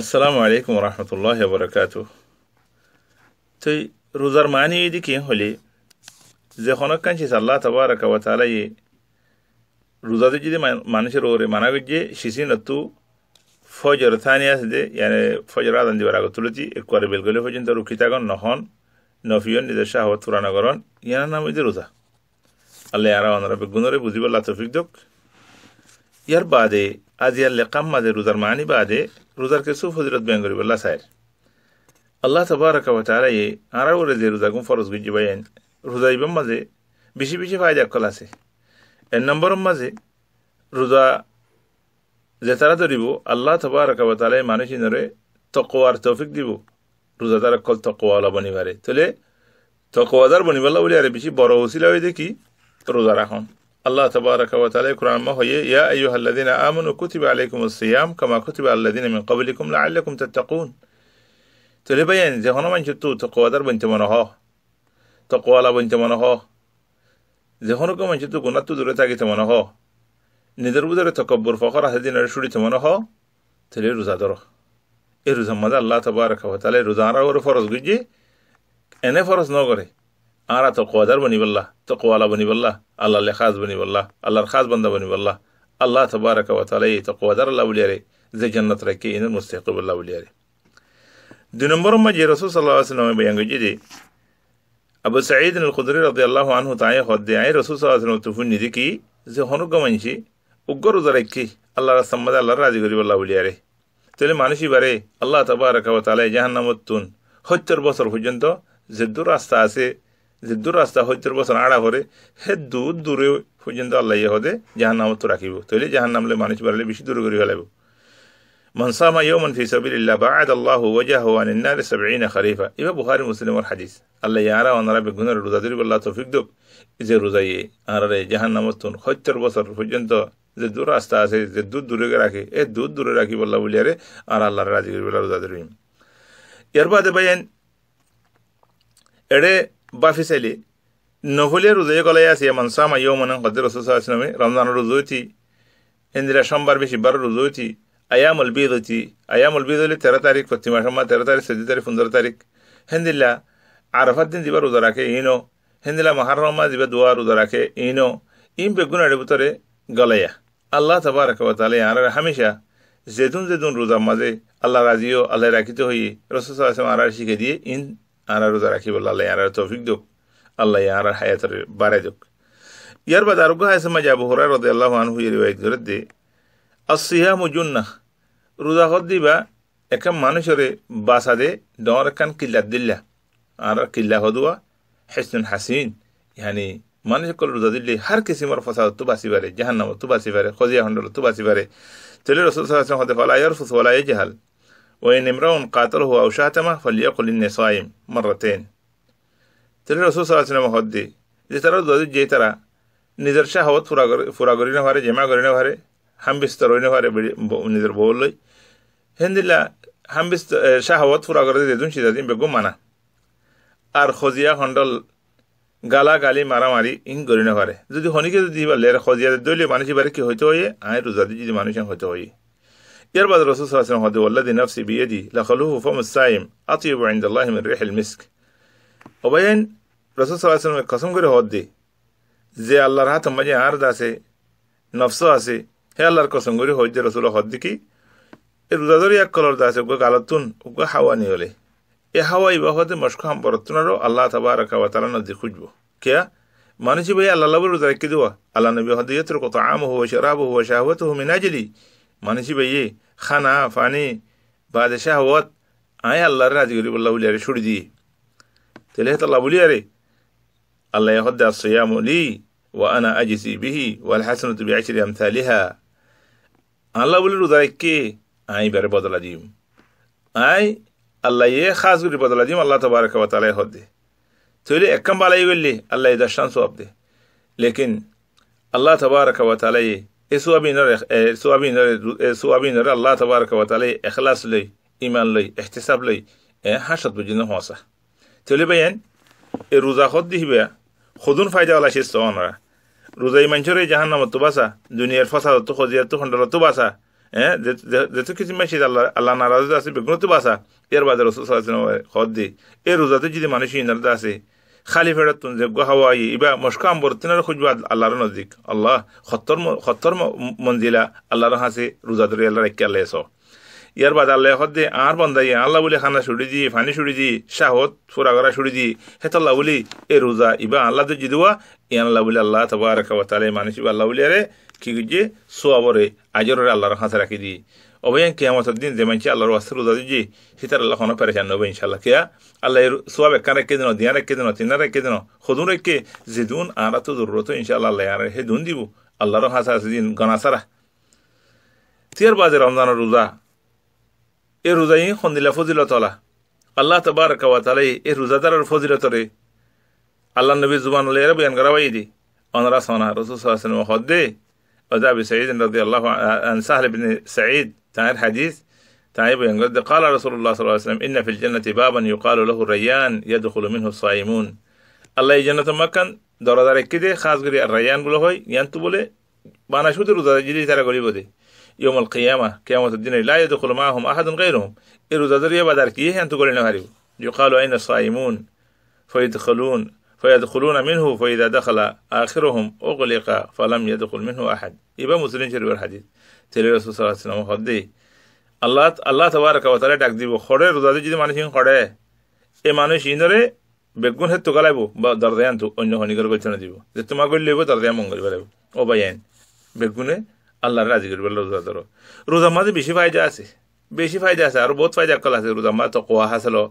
السلام عليكم ورحمة الله وبركاته تي روزر معني دي كي هولي زي خونك كانش الله تبارك وتعالى روزاتي جدي مانش روري مانا جي شسين لتو فجر ثانية سدي يعني فجر آدم دي براغو تلتي اكوار بلغلي فجن ترو كتاغن نخون نوفيون دي شاهوة تورانغرون يعني نام دي روزا الله يعراون رب بنوري بوزيب الله توفيق دوك ইয়ার বাদে আজ ইয়ার লেকাম মাঝে রোজার মানি বাদে রোজার কিছু ফজিলত ব্যাং বল্লা লাসায়ের আল্লাহ সবার কথা আর ওরে যে রোজা গুম ফরজ গুজি বাইন রোজা ইবাম মাঝে বেশি বেশি ফায়দা কল আছে এক নম্বর মাঝে রোজা যে তারা ধরিব আল্লাহ তবারক তালে মানুষ ইনরে তকোয়ার তৌফিক দিব রোজা তারা কল তকোয়ালা বনিবারে তাহলে তকোয়াদার বনিবালা বলে আরে বেশি বড় হসিলা হয়ে দেখি রোজা রাখন الله تبارك وتعالى قرآن ما هو يا أيها الذين آمنوا كتب عليكم الصيام كما كتب على الذين من قبلكم لعلكم تتقون تلي بيان زي هنا من جتو تقوى در بنت منها تقوى لا بنت منها زي هنا كمان شتو قلنا تدور تاكي تمنها ندر بدر تكبر فخر هدين رشوري تمنها تلي روزا درو اي روزا মাদা الله تبارك وتعالى روزا را আর ওর گجي اني এনে نو না آرا تقوا در بنی بالله تقوا والا بنی بالله الله له خاص بنی بالله الله خاص بنده بنی بالله الله تبارك وتعالى تقوا در الله وليري زي جنة ركي إن المستحقب الله وليري دي نمبر ما جي رسول صلى الله عليه وسلم بيانجو جدي أبو سعيد الخدري رضي الله عنه تعالى خد دي رسول صلى الله عليه وسلم تفني دي كي زي هنو قمانشي وقرو دركي الله رسمد الله راضي قريب الله وليري تلي مانشي باري الله تبارك وتعالى جهنم التون هجر بصر حجنتو زدو راستاسي যে দূর রাস্তা হইতর বছর আড়া ভরে হে দূর দূরে পর্যন্ত আল্লাহ ইয়ে হদে জাহান নাম তো রাখিব তৈলে জাহান নামলে মানুষ বাড়লে বেশি দূরে করে ফেলাব মনসামা ইয়মন ফি সাবিল্লাহ বা আদ আল্লাহ ওয়াজাহ আনিন্নার সাবিনা খারিফা এবার বুহারি মুসলিমের হাদিস আল্লাহ ইয়ারা অনারা বেগুনের রোজা ধরিব আল্লাহ তৌফিক দুক যে রোজাইয়ে আনারে জাহান নামতুন সত্তর বছর পর্যন্ত যে দূর রাস্তা আছে যে দূর দূরে রাখে এ দূর দূরে রাখি বল্লা বলিয়ারে আর আল্লাহর রাজি করিব রোজা ধরিম ইয়ার বাদে বাইন এড়ে বাফিসেলি নহলে রোজাই গলাই আছে এমন সামা ইয়ো মনে হজর রসুলামে রমজান রোজইতি ইন্দিরা সোমবার বেশি বারো রোজইতি আয়া মলবি হইতি আয়া মলবি হইলে তেরো তারিখ কত্তিমা সোমবার তেরো তারিখ চোদ্দ তারিখ পনেরো তারিখ হেন্দিল্লা আরফার দিন দিবা রোজা রাখে ইনো হেন্দিলা মহারমা দিবা দোয়া রোজা রাখে ইনো ইম বেগুন আড়ে ভিতরে গলাইয়া আল্লাহ তবা রাখবা তাহলে আর হামেশা যেদুন যেদুন রোজার মাঝে আল্লাহ রাজিও আল্লাহ রাখিতে হইয়ে রসুল আসলাম আর শিখে দিয়ে ইন আনা রোজা রাখিব আল্লাহ আনার তৌফিক দুক আল্লাহ আনার হায়াতের বাড়াই দুক ইয়ার বাদ আরোগ্য হায়াসে মাঝে আবু হরা রদে আল্লাহ আনহু ইয়ে রিবাহিত করে দে আসিহা মুজুন্না রোজা হদ দিবা এখান মানুষের বাসা দে ডর এখান কিল্লা দিল্লা আর কিল্লা হদুয়া হেসন হাসিন ইহানি মানুষের কল রোজা দিল্লি হার কিসিমর ফসাদ তু বাসি পারে জাহান্নাম তু বাসি পারে খজিয়া হন্ডল তু বাসি পারে তেলে রসুল সাল্লাহ হতে ফলা ইয়ার ফুসওয়ালা জাহাল وإن امرأ قاتله أو شاتمه فليقل إني صائم مرتين تري الرسول صلى الله عليه وسلم هدي إذا ترى الدوزي جي ترى نذر شاه هوت فراغرين هاري جمع غرين هاري هم بسترين هاري نذر بولي هند الله هم بستر شاه هوت فراغرين دون شيء دادين بقوم مانا আর খজিয়া হণ্ডল গালা গালি মারা মারি ইং করে নে যদি হনিকে যদি লেরা খজিয়া দলীয় মানুষ বারে কি হইতে হয়ে আয় রোজাদি যদি মানুষ হইতে হয়ে يربط الرسول صلى الله عليه وسلم والذي نفسي بيدي لخلوه فم السايم أطيب عند الله من ريح المسك وبين الرسول صلى الله عليه وسلم قسم قرى هودي زي الله رحمه ما جاي عرضا سي نفسه سي هي الله قسم قرى هودي رسول الله هودي كي الرزور يأكلر داسه وقع على تون وقع حواني عليه ای هوایی به خود مشکو هم برتون رو الله تبارک و تعالی ندی خود بو کیا مانی چی بیا الله لبرو درک دیوا الله نبی خود دیت رو قطعامه و شرابه و شهوته من اجلی মানুষই বাইয়ে খানা ফানি বাদশাহ হওয়াত আয় আল্লাহর রাজি করি বললা বলি আরে ছুড়ি দিয়ে তাহলে হেত আল্লাহ বলি আরে আল্লাহ হদ্দা সয়াম লি ওয়া আনা আজিসি বিহি ওয়াল হাসান তুমি আইসির আমসালিহা আল্লাহ বলি রোজা কে আই বারে বদলা দিম আই আল্লাহ এ খাস করে বদলা দিম আল্লাহ তবারক ওয়া তাআলা হদ দে তাহলে একম বালাই গলি আল্লাহ দশান সওয়াব দে লেকিন আল্লাহ তবারক ওয়া তাআলা এই সোয়াবিনৰ এই সোৱাবিনৰে এই সোৱাবিনৰে আল্লাহ তবাৰকবতালে এখলাচ লৈ ইমান লৈ এহতেচাব লৈ এ হাসত বুজি নহচা চলি বাইন এই রোজা হত দিহিবা সদুন ফায়দা ওলা শেষ অনরা রোজাই এই জাহান নামত বাসা দুনিয়ার ফসাদত তো খজিয়াত তো খণ্ডলত তো বাসা হ্যাঁ যেহেতু কিছু মেশিদ আল্লাহ আল্লাহ নারাজ আছে তো বাসা এর বাজার হদ দি এই রোজাতে যদি মানুষ ইনারদা আছে খালি ফেরত তুন যে গহাওয়াই ইবা মস্কা আম্বর তিনার খুঁজবা আল্লাহর নজিক আল্লাহ সত্তর সত্তর মঞ্জিলা আল্লাহর হাসি রোজা ধরে আল্লাহ রাখিয়া লেছ ইয়ার বাদ আল্লাহ দিয়ে আর বন্ধাই আল্লাহ বলে খানা ছুড়ি দি ফানি ছুড়ি দি শাহত ফুরা করা ছুড়ি দি হেতাল্লাহ বলি এ রোজা ইবা আল্লাহ তো জিদুয়া ই আল্লাহ বলে আল্লাহ তবা রাখা তালে মানুষ আল্লাহ বলি আরে কি যে সু আবরে আজরের আল্লাহর হাসে রাখি দিয়ে অবৈন কে আমার দিন যে মানছি আল্লাহর ওয়াস্তের উদা দিয়ে সীতার আল্লাহ খনো পেরেছেন নবে ইনশাল্লাহ কেয়া আল্লাহ এর সু আবে কান রেখে দিন দিয়া রেখে দিন তিন রেখে দিন হদুন রেখে যে দুন আর তো জরুরত ইনশাল্লাহ আল্লাহ হে দুন দিব আল্লাহর হাসে আছে দিন গনা সারা তিয়ার বাজে রমজানের রোজা এ রোজাই সন্দিলা ফজিলত আলা আল্লাহ তো বার কাবা তালে এ রোজাদারের ফজিলতরে আল্লাহ নবী জুবান লেয়ারে বয়ান করা বাই দি অনরা সোনা রসুল সাহসেন হদ দেয় أبي سعيد رضي الله عن سهل بن سعيد تعالى الحديث تعيب قال رسول الله صلى الله عليه وسلم إن في الجنة بابا يقال له الريان يدخل منه الصائمون الله جنة مكان دور ذلك كده خاص করে الريان রায়ানগুলো হয় ইয়ান্তু বলে বানা শুধু রোজাদারগিরি তারা গরিব দে ইয়মল কিয়ামা কিয়ামতের দিনে লা ইয়াদখুলু মাহুম আহাদুন গায়রুহুম এই রোজাদার ইয়া বাদার কি ইয়ান্তু করে না হারিব ইউকালু أين الصائمون فيدخلون فيدخلون منه فإذا دخل آخرهم أغلق فلم يدخل منه أحد يبقى مسلم شرب الحديث تلي رسول صلى الله عليه وسلم خدي الله الله تبارك وتعالى ডাক দিব খড়ে রোজাতে যদি মানুষ খড়ে এ মানুষ ইনরে বেগুন হেতু গলাইব বা দরদায়ান তো অন্য হনিকর গলছনা দিব যে তোমার গলি লইব দরদায়ান মঙ্গল বেলাইব ও ভাইয়ান বেগুনে আল্লাহর রাজি করবে রোজা ধরো রোজার মাঝে বেশি ফায়দা আছে বেশি ফায়দা আছে আর বহুত ফায়দা কল আছে রোজার মাঝে তো কোয়া হাসলো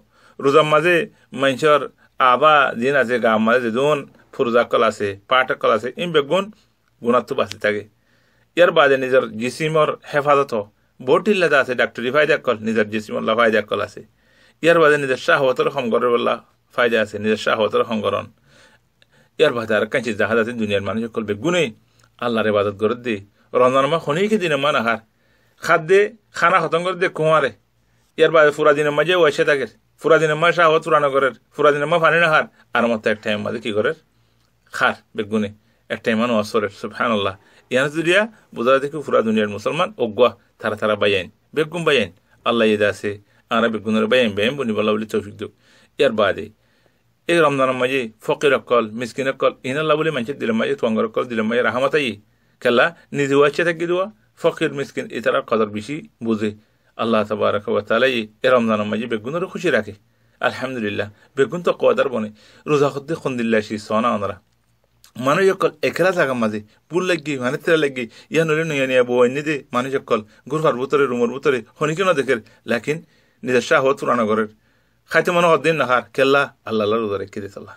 রোজার মাঝে মানুষের আবা জিন আছে গা মাঝে যেজন কল আছে পাঠ কল আছে ইম গুণ গুণাত্ম বাঁচি থাকে ইয়ার বাদে নিজের জিসিমর হেফাজত বহুত লেদা আছে ডাক্তরি ফায়দা কল নিজের জিসিমল্লা ফায়দা কল আছে ইয়ার বাদে নিজের শাহবতর সংগরের বল্লা ফায়দা আছে নিজের শাহবতর সংগরণ ইয়ার বাদে আর কাঁচি জাহাজ আছে দুনিয়ার মানুষ সকল বেগুনে আল্লাহর ইবাদত করে দি রমজান মা কি দিনে মান আহার খাদ্যে খানা হতঙ্গর দে কুঁয়ারে ইয়ার বাদে পুরা দিনের মাঝে ওয়াইসে থাকে ফুরাদিনের মা শাহ চুরানো করে ফুরাদিনের মা ফানি না হার আর মতো এক টাইম মাঝে কি করে খার বেগুনে এক টাইম মানুষ অসরে ফ্যান আল্লাহ ইয়ান জুড়িয়া বোঝা দেখি ফুরা দুনিয়ার মুসলমান অগুয়া তারা তারা বাইয়াইন বেগুম বাইয়াইন আল্লাহ ইয়েদা আছে আরা বেগুনের বাইয়াইন বাইম বনি বলা বলে চৌফিক দুক ইয়ার বাদে এই রমজানের মাঝে ফকির অকল মিসকিন অকল ইন আল্লাহ বলে মানুষের দিলে মাঝে তোয়াঙ্গর অকল দিলে মাঝে রাহামাতাই খেলা নিজেও আছে থাকি দেওয়া ফকির মিসকিন এছাড়া কদর বেশি বুঝে আল্লাহ তালাই এ রমজান মাঝে বেগুনেরও খুশি রাখে আলহামদুলিল্লাহ বেগুন তো কদার বনে রোজা সত্যি খন্দিল্লা সি সনা অনরা মানুষ অকল একেলা জাগা মাঝে পুল লাগি মানে তেরা লাগি ইয়া নরে নইয়া নিয়া বউ এনে দে মানুষ সকল গুরফার বুতরে রুমর বুতরে হনিকে না দেখের লাকিন নিজের শাহ তুরানো ঘরের খাইতে মনে হদ্দিন নাহার কেল্লা আল্লাহ আল্লাহ রোজা রেখে দে আল্লাহ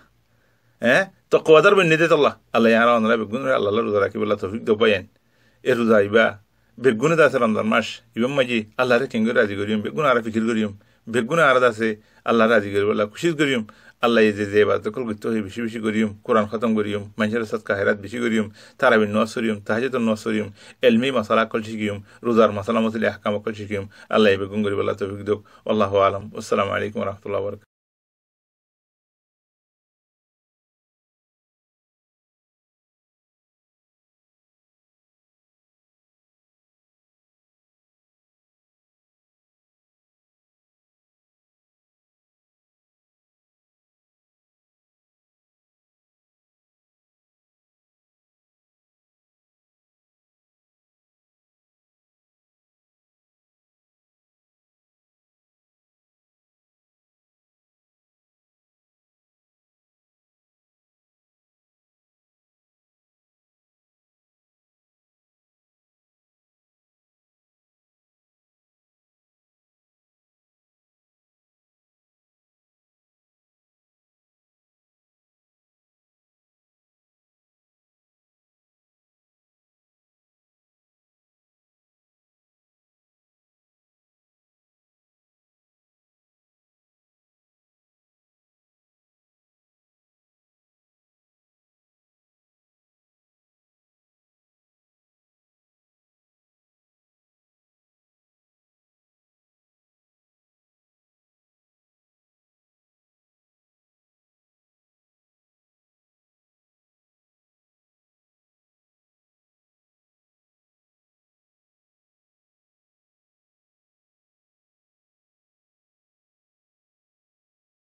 হ্যাঁ তো কদার বেন নিতে তল্লাহ আল্লাহ ইয়ারা অনরা বেগুন আল্লাহ রোজা রাখি বলা তফিক দোবাইন এ রোজা আইবা بگون دا سلام در ما جی اللہ را گر رازی گریم بگون آرہ فکر گریم بگون آرہ دا سے اللہ رازی گریم اللہ کشید گریم اللہ یہ زیزے بات دکل گتو ہے بشی بشی گریم قرآن ختم گریم منشر سات کا حیرات بشی گریم تارابی نواز سوریم تحجیت نواز سوریم علمی مسالہ کل چکیم روزار مسالہ مسلی احکام کل چکیم اللہ یہ بگون گریم الله تو بگدو اللہ عالم السلام علیکم ورحمت اللہ وبرکاتہ